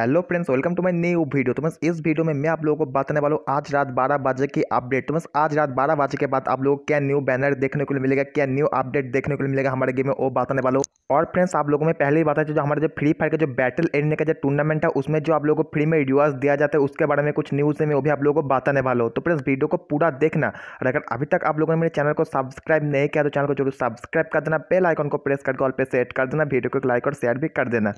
hello friends welcome to my new video तो बस इस वीडियो में मैं आप लोगों को बताने वाला हूँ आज रात 12 बजे की अपडेट तो बस आज रात 12 बजे के बाद आप लोगों को क्या न्यू बैनर देखने को मिलेगा क्या न्यू अपडेट देखने को मिलेगा हमारे गेम में वो बताने वालों और फ्रेंड्स आप लोगों में पहले ही बताया जो हमारे जो फ्री फायर का जो बैटल एरिया का जो टूर्नामेंट है उसमें जो आप लोगों को फ्री में रिवाज दिया जाता है उसके बारे में कुछ न्यूज़ है मैं वो भी आप लोगों को बताने वाला हूँ तो फ्रेंड्स वीडियो को पूरा देखना और अगर अभी तक आप लोगों ने मेरे चैनल को सब्सक्राइब नहीं किया तो चैनल को जरूर सब्सक्राइब कर देना बेल आइकन को प्रेस करके ऑल पे सेट कर देना वीडियो को लाइक और शेयर भी कर देना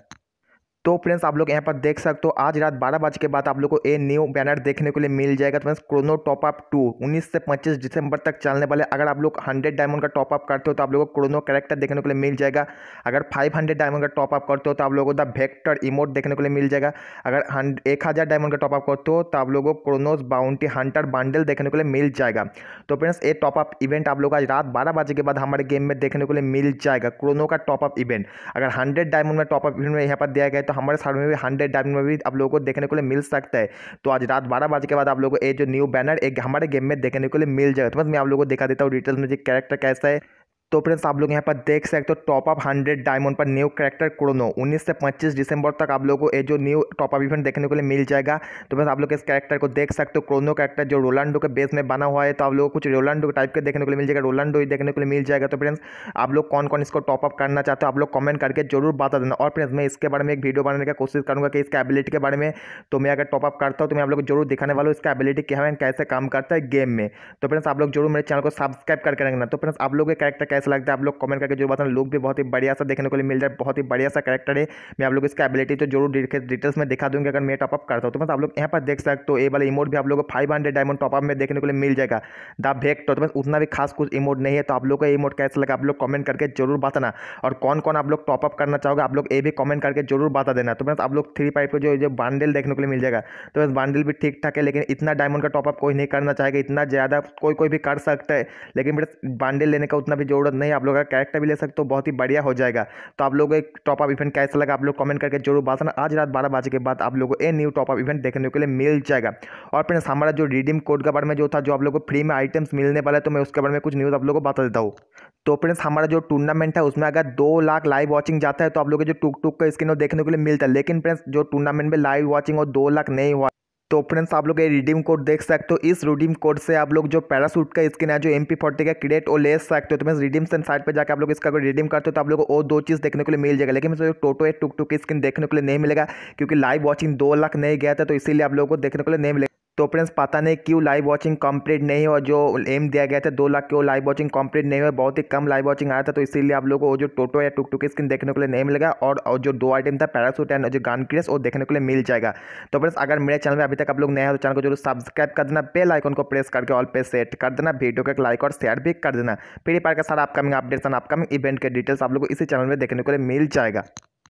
तो फ्रेंड्स आप लोग यहाँ पर देख सकते हो आज रात बारह बज के बाद आप लोग को ए न्यू बैनर देखने के लिए मिल जाएगा तो फ्रेंड्स क्रोनो टॉपअप टू उन्नीस से पच्चीस दिसंबर तक चलने वाले अगर आप लोग हंड्रेड डायमंड का टॉपअप करते हो तो आप लोगों को क्रोनो कैरेक्टर देखने को लिए मिल जाएगा अगर फाइव हंड्रेड डायमंड का टॉपअप करते हो तो आप लोग को द वेक्टर इमोट देखने को लिए मिल जाएगा अगर एक हज़ार डायमंड का टॉपअप करते हो तो आप लोगों को क्रोनोज बाउंटी हंटर बांडल देखने के लिए मिल जाएगा तो फ्रेंड्स ये टॉपअप इवेंट आप लोग आज रात बारह बजे के बाद हमारे गेम में देखने को लिए मिल जाएगा क्रोनो का टॉपअप इवेंट अगर हंड्रेड डायमंड में टॉपअप इवेंट में यहाँ पर दिया गया तो हमारे साइड में भी हंड्रेड डायमंड में भी आप लोगों को देखने को लिए मिल सकता है तो आज रात बारह बजे के बाद आप लोगों को ये जो न्यू बैनर एक हमारे गेम में देखने को लिए मिल जाएगा तो बस मैं आप लोगों को दिखा देता हूँ डिटेल्स में जो कैरेक्टर कैसा है तो फ्रेंड्स आप लोग यहाँ पर देख सकते हो टॉप अप हंड्रेड डायमंड पर न्यू करेक्टर क्रोनो 19 से 25 दिसंबर तक आप लोगों को ये जो न्यू टॉप अप इवेंट देखने को लिए मिल जाएगा तो फ्रेंड्स आप लोग इस करेक्टर को देख सकते हो क्रोनो करेक्टर जो रोलांडो के बेस में बना हुआ है तो आप लोग को कुछ रोलांडो टाइप के देखने को मिल जाएगा रोलांडो ही देखने को लिए मिल जाएगा तो फ्रेंड्स आप लोग कौन कौन इसको टॉप अप करना चाहते हो आप लोग कमेंट करके जरूर बता देना और फ्रेंड्स मैं इसके बारे में एक वीडियो बनाने का कोशिश करूँगा कि इसके एबिलिटी के बारे में तो मैं अगर टॉपअप करता हूँ तो मैं आप लोग को जरूर दिखाने वाला हूँ इसका एबिलिटी क्या है कैसे काम करता है गेम में तो फ्रेंड्स आप लोग जरूर मेरे चैनल को सब्सक्राइब करके रखना तो फ्रेंड्स आप लोग करेक्टर कैसे कैसा लगता है आप लोग कमेंट करके जरूर बताना लुक भी बहुत ही बढ़िया सा देखने को मिल जाए बहुत ही बढ़िया सा कैरेक्टर है मैं आप लोग इसका एबिलिटी तो जरूर डिटेल्स में दिखा दूँगी अगर मैं टॉपअप करता हूँ तो बस आप लोग यहाँ पर देख सकते हो ए वाला इमोट भी आप लोग को फाइव हंड्रेड डायमंड टॉपअप में देखने को मिल जाएगा द भेक तो, तो बस उतना भी खास कुछ इमोट नहीं है तो आप लोग का इमोट कैसा लगा आप लोग कमेंट करके जरूर बताना और कौन कौन आप लोग टॉपअप करना चाहोगे आप लोग ए भी कमेंट करके जरूर बता देना तो बस आप लोग थ्री पाइप का जो जो बांडल देखने को मिल जाएगा तो बस बंडल भी ठीक ठाक है लेकिन इतना डायमंड का टॉपअप कोई नहीं करना चाहेगा इतना ज़्यादा कोई कोई भी कर सकता है लेकिन बस बांडल लेने का उतना भी जरूरत पसंद नहीं आप लोग अगर कैरेक्टर भी ले सकते हो बहुत ही बढ़िया हो जाएगा तो आप लोगों एक टॉप अप इवेंट कैसा लगा आप लोग कमेंट करके जरूर बताना आज रात बारह बजे के बाद आप लोगों को a new top up event देखने के लिए मिल जाएगा और फिर हमारा जो रिडीम कोड के बारे में जो था जो आप लोग को फ्री में आइटम्स मिलने वाला है तो मैं उसके बारे में कुछ न्यूज़ आप लोग को बता देता हूँ तो फ्रेंड्स हमारा जो टूर्नामेंट है उसमें अगर दो लाख लाइव वॉचिंग जाता है तो आप लोगों के जो टुक टुक का स्क्रीन देखने के लिए मिलता है लेकिन फ्रेंड्स जो टूर्नामेंट में लाइव वॉचिंग और दो लाख नहीं हुआ तो फ्रेंड्स आप लोग ये रिडीम कोड देख सकते हो इस रिडीम कोड से आप लोग जो पैरासूट का स्किन है जो एम पी फोर्टी का क्रिएट वो ले सकते हो तो मैं रिडीम से साइड पर जाकर आप लोग इसका अगर रिडीम करते हो तो आप लोग को वो दो चीज़ देखने के लिए मिल जाएगा लेकिन जो टोटो है टुक टुक की स्किन देखने के लिए नहीं मिलेगा क्योंकि लाइव वॉचिंग दो लाख नहीं गया था तो इसीलिए आप लोगों को देखने को लिए नहीं मिलेगा तो फ्रेंड्स पता नहीं क्यों लाइव वॉचिंग कंप्लीट नहीं हुआ जो एम दिया गया था दो लाख की वो लाइव वॉचिंग कंप्लीट नहीं हुआ बहुत ही कम लाइव वॉचिंग आया था तो इसीलिए आप लोगों को जो टोटो या टुक टुक स्क्रीन देखने के लिए नहीं मिलेगा और, जो दो आइटम था पैरासूट एंड जो गान क्रेस वो देखने के लिए मिल जाएगा तो फ्रेंड्स अगर मेरे चैनल में अभी तक आप लोग नया हो तो चैनल को जरूर सब्सक्राइब कर देना बेल आइकन को प्रेस करके ऑल पे सेट कर देना वीडियो को लाइक और शेयर भी कर देना फ्री फायर का सारा upcoming updates and upcoming event के डिटेल्स आप लोग को इसी चैनल में देखने को लिए मिल जाएगा